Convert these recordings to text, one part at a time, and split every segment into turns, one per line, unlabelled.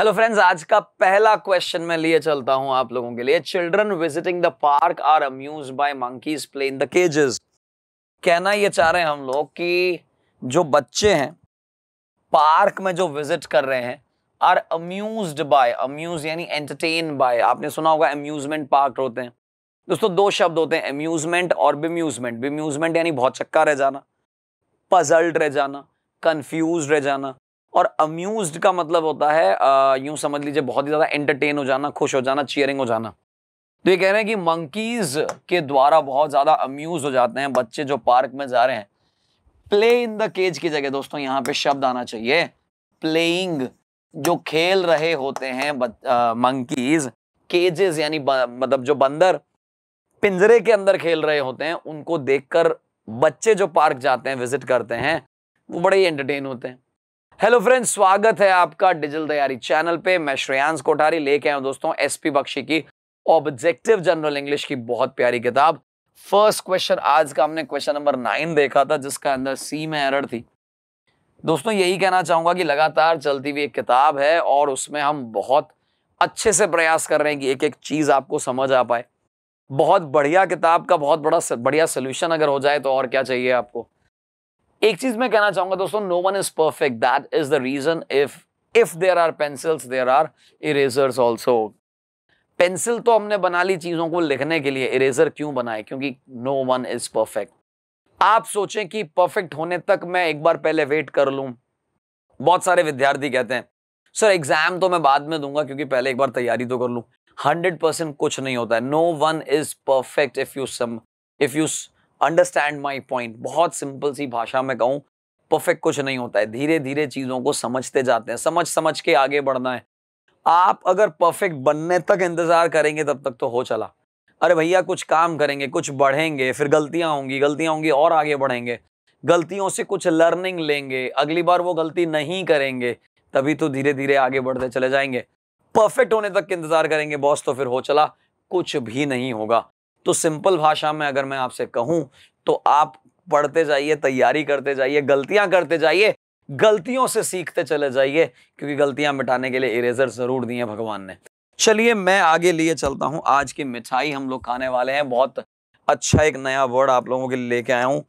hello friends आज का पहला क्वेश्चन मैं लिए चलता हूं आप लोगों के लिए children visiting the park are amuse by monkeys play in the cages कहना ये चाह रहे हैं हम लोग कि जो बच्चे हैं पार्क में जो विजिट कर रहे हैं आर अम्यूज बाय अम्यूज यानी एंटरटेन बाय आपने सुना होगा अम्यूजमेंट पार्क होते हैं दोस्तों दो शब्द होते हैं अम्यूजमेंट और बिम्यूजमेंट बिम्यूजमेंट यानी बहुत चक्का रह जाना पजल्ड रह जाना कन्फ्यूज रह जाना और अम्यूज का मतलब होता है यूं समझ लीजिए बहुत ही ज़्यादा एंटरटेन हो जाना खुश हो जाना चेयरिंग हो जाना तो ये कह रहे हैं कि मंकीज़ के द्वारा बहुत ज़्यादा अम्यूज़ हो जाते हैं बच्चे जो पार्क में जा रहे हैं प्ले इन द केज की जगह दोस्तों यहाँ पे शब्द आना चाहिए प्लेइंग जो खेल रहे होते हैं मंकीज केजेस यानी मतलब जो बंदर पिंजरे के अंदर खेल रहे होते हैं उनको देखकर बच्चे जो पार्क जाते हैं विजिट करते हैं वो बड़े ही एंटरटेन होते हैं हेलो फ्रेंड्स स्वागत है आपका डिजिटल तैयारी चैनल पे मैं श्रेयांश कोठारी लेके आया हूं दोस्तों एसपी बख्शी की ऑब्जेक्टिव जनरल इंग्लिश की बहुत प्यारी किताब फर्स्ट क्वेश्चन आज का हमने क्वेश्चन नंबर नाइन देखा था जिसका अंदर सी में एरर थी दोस्तों यही कहना चाहूंगा कि लगातार चलती हुई एक किताब है और उसमें हम बहुत अच्छे से प्रयास कर रहे हैं कि एक एक चीज आपको समझ आ पाए बहुत बढ़िया किताब का बहुत बड़ा बढ़िया सोल्यूशन अगर हो जाए तो और क्या चाहिए आपको एक चीज मैं कहना चाहूंगा दोस्तों no one is perfect that is the reason if if there are pencils there are erasers also pencil तो हमने बना ली चीज़ों को लिखने के लिए इरेजर क्यों बनाए क्योंकि नो वन इज परफेक्ट आप सोचें कि परफेक्ट होने तक मैं एक बार पहले वेट कर लूं बहुत सारे विद्यार्थी कहते हैं सर एग्जाम तो मैं बाद में दूंगा क्योंकि पहले एक बार तैयारी तो कर लूं हंड्रेड परसेंट कुछ नहीं होता है no one is perfect if you some if you understand my point बहुत सिंपल सी भाषा में कहूँ परफेक्ट कुछ नहीं होता है धीरे धीरे चीज़ों को समझते जाते हैं समझ समझ के आगे बढ़ना है आप अगर परफेक्ट बनने तक इंतज़ार करेंगे तब तक तो हो चला अरे भैया कुछ काम करेंगे कुछ बढ़ेंगे फिर गलतियाँ होंगी गलतियाँ होंगी और आगे बढ़ेंगे गलतियों से कुछ लर्निंग लेंगे अगली बार वो गलती नहीं करेंगे तभी तो धीरे धीरे आगे बढ़ते चले जाएंगे परफेक्ट होने तक इंतज़ार करेंगे बॉस तो फिर हो चला कुछ भी नहीं होगा तो सिंपल भाषा में अगर मैं आपसे कहूं तो आप पढ़ते जाइए तैयारी करते जाइए गलतियां करते जाइए गलतियों से सीखते चले जाइए क्योंकि गलतियां मिटाने के लिए इरेजर जरूर दिए भगवान ने चलिए मैं आगे लिए चलता हूँ आज की मिठाई हम लोग खाने वाले हैं बहुत अच्छा एक नया वर्ड आप लोगों के लिए लेके आया हूँ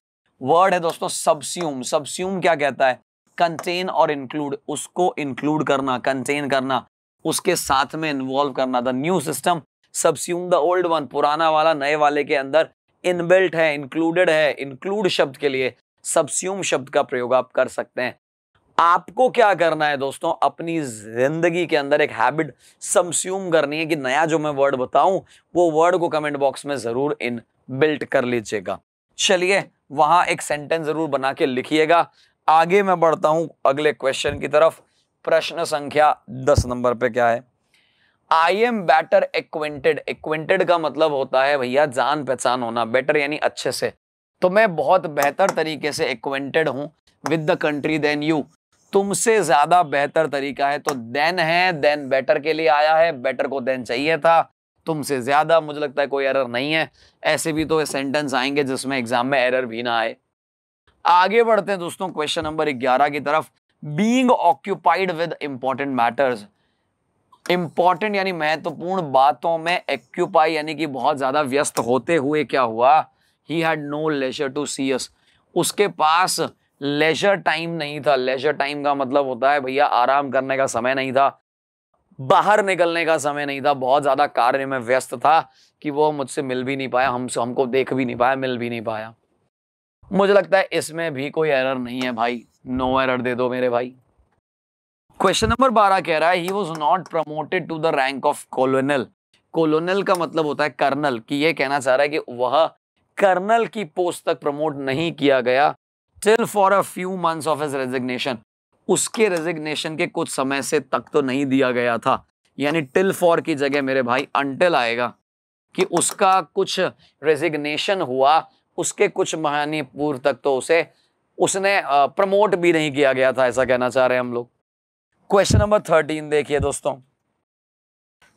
वर्ड है दोस्तों सब्स्यूम सब्स्यूम क्या कहता है कंटेन और इंक्लूड उसको इंक्लूड करना कंटेन करना उसके साथ में इन्वॉल्व करना the new system subsume the old one पुराना वाला नए वाले के अंदर इनबिल्ट है इंक्लूडेड है इंक्लूड शब्द के लिए सबस्यूम शब्द का प्रयोग आप कर सकते हैं आपको क्या करना है दोस्तों अपनी जिंदगी के अंदर एक हैबिट सब्स्यूम करनी है कि नया जो मैं वर्ड बताऊं वो वर्ड को कमेंट बॉक्स में जरूर इन बिल्ट कर लीजिएगा चलिए वहां एक सेंटेंस जरूर बना के लिखिएगा आगे मैं बढ़ता हूं अगले क्वेश्चन की तरफ प्रश्न संख्या दस नंबर पे क्या है I am better acquainted acquainted का मतलब होता है भैया जान पहचान होना बेटर यानी अच्छे से तो मैं बहुत बेहतर तरीके से एक्वेंटेड हूँ with the country then you तुमसे ज़्यादा बेहतर तरीका है तो देन है देन बेटर के लिए आया है बेटर को देन चाहिए था तुमसे ज़्यादा मुझे लगता है कोई एरर नहीं है ऐसे भी तो सेंटेंस आएंगे जिसमें एग्जाम में एरर भी ना आए आगे बढ़ते हैं दोस्तों क्वेश्चन नंबर 11 की तरफ being occupied with important matters important यानी महत्वपूर्ण बातों में एक्यूपाई यानी कि बहुत ज़्यादा व्यस्त होते हुए क्या हुआ he had no leisure to see us उसके पास लेजर टाइम नहीं था लेजर टाइम का मतलब होता है भैया आराम करने का समय नहीं था बाहर निकलने का समय नहीं था बहुत ज़्यादा कार्य में व्यस्त था कि वो मुझसे मिल भी नहीं पाया हमसे हमको देख भी नहीं पाया मिल भी नहीं पाया मुझे लगता है इसमें भी कोई एरर नहीं है भाई नो एरर दे दो मेरे भाई क्वेश्चन नंबर बारह कह रहा है he was not promoted to the rank of colonel colonel का मतलब होता है कर्नल कि ये कहना चाह रहा है कि वह कर्नल की पोस्ट तक प्रमोट नहीं किया गया till for a few months of his resignation उसके रेजिग्नेशन के कुछ समय से तक तो नहीं दिया गया था यानी टिल फॉर की जगह मेरे भाई अनटिल आएगा कि उसका कुछ रेजिग्नेशन हुआ उसके कुछ महीने पूर्व तक तो उसे उसने प्रमोट भी नहीं किया गया था ऐसा कहना चाह रहे हैं हम लोग क्वेश्चन नंबर थर्टीन देखिए दोस्तों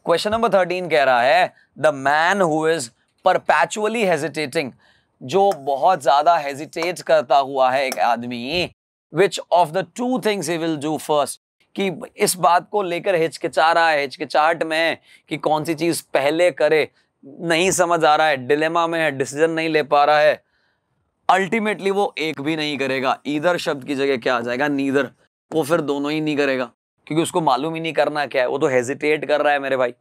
क्वेश्चन नंबर थर्टीन कह रहा है the man who is perpetually hesitating जो बहुत ज्यादा हेजिटेट करता हुआ है एक आदमी which of the two things he will do first कि इस बात को लेकर हिचकिचा रहा है हिचकिचाहट में कि कौन सी चीज पहले करे नहीं समझ आ रहा है डिलेमा में है डिसीजन नहीं ले पा रहा है अल्टीमेटली वो एक भी नहीं करेगा इधर शब्द की जगह क्या आ जाएगा नीधर वो फिर दोनों ही नहीं करेगा क्योंकि उसको मालूम ही नहीं करना क्या है वो तो हेजिटेट कर रहा है मेरे भाई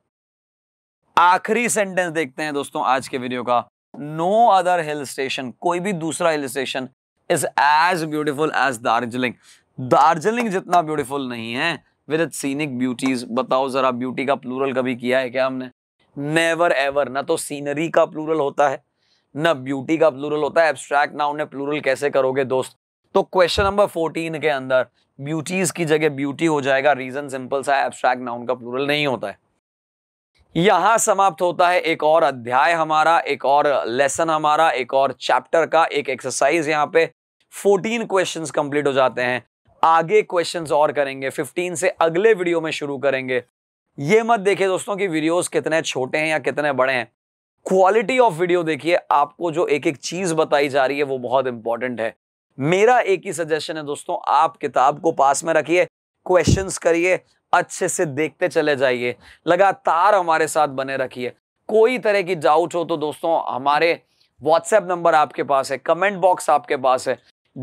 आखिरी सेंटेंस देखते हैं दोस्तों आज के वीडियो का नो अदर हिल स्टेशन कोई भी दूसरा hill station is as beautiful as Darjeeling Darjeeling जितना ब्यूटीफुल नहीं है विद इट सीनिक ब्यूटीज बताओ जरा ब्यूटी का प्लूरल कभी किया है क्या हमने नेवर एवर ना तो सीनरी का प्लूरल होता है ना ब्यूटी का प्लूरल होता है एब्स्ट्रैक्ट ना उन्हें प्लूरल कैसे करोगे दोस्त तो क्वेश्चन नंबर फोर्टीन के अंदर ब्यूटीज की जगह ब्यूटी हो जाएगा रीजन सिंपल सा एब्स्ट्रैक्ट नाउन का प्लूरल नहीं होता है यहां समाप्त होता है एक और अध्याय हमारा एक और लेसन हमारा एक और चैप्टर का एक एक्सरसाइज यहाँ पे 14 क्वेश्चंस कंप्लीट हो जाते हैं आगे क्वेश्चंस और करेंगे 15 से अगले वीडियो में शुरू करेंगे ये मत देखिए दोस्तों कि वीडियोस कितने छोटे हैं या कितने बड़े हैं क्वालिटी ऑफ वीडियो देखिए आपको जो एक एक चीज बताई जा रही है वो बहुत इंपॉर्टेंट है मेरा एक ही सजेशन है दोस्तों आप किताब को पास में रखिए क्वेश्चंस करिए अच्छे से देखते चले जाइए लगातार हमारे साथ बने रखिए कोई तरह की डाउट हो तो दोस्तों हमारे व्हाट्सएप नंबर आपके पास है कमेंट बॉक्स आपके पास है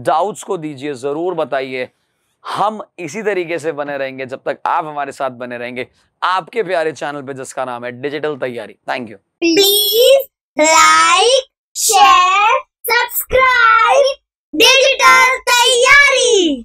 डाउट्स को दीजिए ज़रूर बताइए हम इसी तरीके से बने रहेंगे जब तक आप हमारे साथ बने रहेंगे आपके प्यारे चैनल पे जिसका नाम है डिजिटल तैयारी thank you please like share subscribe digital तैयारी